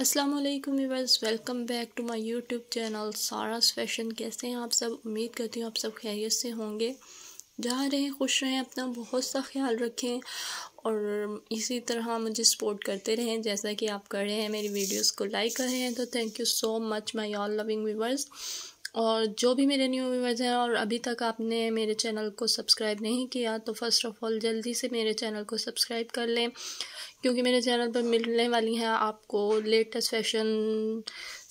अस्सलाम वालेकुम welcome back to my YouTube channel Sara's fashion कैसे हैं आप सब उम्मीद करती हूँ आप सब खैरियत से होंगे जहाँ रहें खुश रहें अपना बहुत सा ख्याल रखें और इसी तरह मुझे सपोर्ट करते रहें जैसा कि आप कर रहे हैं मेरी वीडियोस को लाइक कर रहे हैं तो thank you so much my all loving viewers और जो भी मेरे न्यू व्यूवर्स हैं और अभी तक आपने मेरे चैनल को सब्सक्राइब नहीं किया तो फ़र्स्ट ऑफ़ ऑल जल्दी से मेरे चैनल को सब्सक्राइब कर लें क्योंकि मेरे चैनल पर मिलने वाली हैं आपको लेटेस्ट फैशन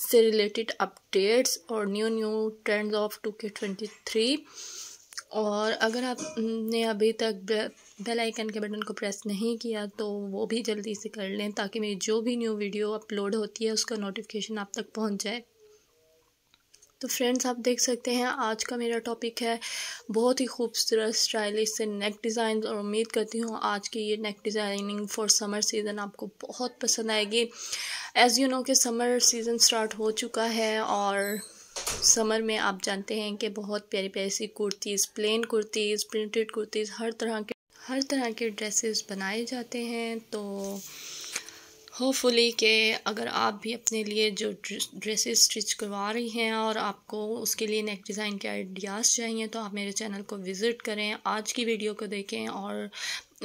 से रिलेटेड अपडेट्स और new new trends of two K twenty three और अगर आपने अभी तक बेल आइकन के बटन को प्रेस नहीं किया तो वो भी जल्दी से कर लें ताकि मेरी जो भी न्यू वीडियो अपलोड होती है उसका नोटिफिकेशन आप तक पहुंच जाए तो फ्रेंड्स आप देख सकते हैं आज का मेरा टॉपिक है बहुत ही खूबसूरत स्टाइलिश से नेक डिज़ाइन और उम्मीद करती हूँ आज की ये neck designing for summer season आपको बहुत पसंद आएगी एज़ यू नो कि समर सीज़न स्टार्ट हो चुका है और समर में आप जानते हैं कि बहुत प्यारी प्यारी सी कुर्तीज़ प्लेन कुर्तीज़ प्रिंटेड कुर्तीज़ हर तरह के हर तरह के ड्रेसेस बनाए जाते हैं तो होपफुली के अगर आप भी अपने लिए जो ड्रेसेस स्टिच करवा रही हैं और आपको उसके लिए नेक डिज़ाइन के आइडियाज़ चाहिए तो आप मेरे चैनल को विज़िट करें आज की वीडियो को देखें और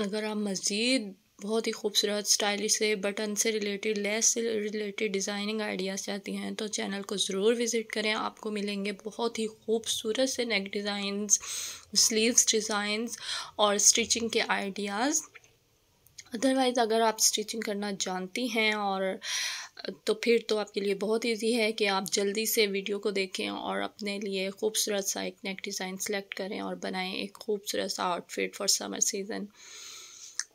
अगर आप मज़ीद बहुत ही खूबसूरत स्टाइलिश से बटन से रिलेटेड लेस से रिलेटेड डिज़ाइनिंग आइडियाज़ चाहती हैं तो चैनल को ज़रूर विज़िट करें आपको मिलेंगे बहुत ही खूबसूरत से नेक डिज़ाइंस स्लीव्स डिज़ाइंस और स्टिचिंग के आइडियाज़ अदरवाइज़ अगर आप स्टिचिंग करना जानती हैं और तो फिर तो आपके लिए बहुत इजी है कि आप जल्दी से वीडियो को देखें और अपने लिए खूबसूरत सा एक नेक डिज़ाइन सेलेक्ट करें और बनाएं एक खूबसूरत सा आउटफिट फॉर समर सीज़न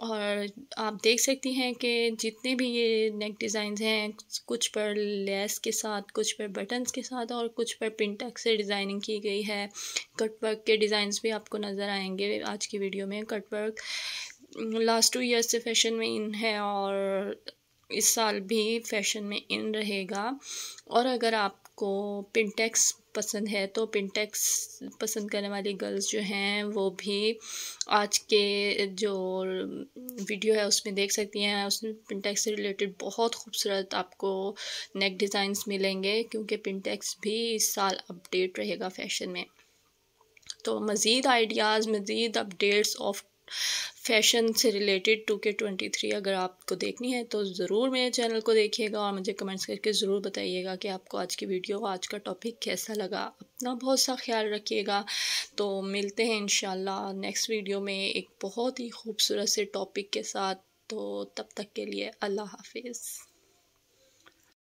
और आप देख सकती हैं कि जितने भी ये नेक डिज़ाइन हैं कुछ पर लेस के साथ कुछ पर बटन्स के साथ और कुछ पर पिंटक से डिज़ाइनिंग की गई है कटवर्क के डिज़ाइन भी आपको नज़र आएंगे आज की वीडियो में कटवर्क लास्ट टू ईयर से फैशन में इन है और इस साल भी फैशन में इन रहेगा और अगर आपको पिंटेक्स पसंद है तो पिंटेक्स पसंद करने वाली गर्ल्स जो हैं वो भी आज के जो वीडियो है उसमें देख सकती हैं उसमें पिंटेक्स से रिलेटेड बहुत खूबसूरत आपको नेक डिज़ाइंस मिलेंगे क्योंकि पिंटेक्स भी इस साल अपडेट रहेगा फैशन में तो मज़ीद आइडियाज़ मज़ीद अपडेट्स ऑफ फैशन से related two K twenty three अगर आपको देखनी है तो ज़रूर मेरे चैनल को देखिएगा और मुझे कमेंट्स करके ज़रूर बताइएगा कि आपको आज की वीडियो आज का टॉपिक कैसा लगा अपना बहुत सा ख्याल रखिएगा तो मिलते हैं इन नेक्स्ट वीडियो में एक बहुत ही खूबसूरत से टॉपिक के साथ तो तब तक के लिए अल्लाह हाफिज़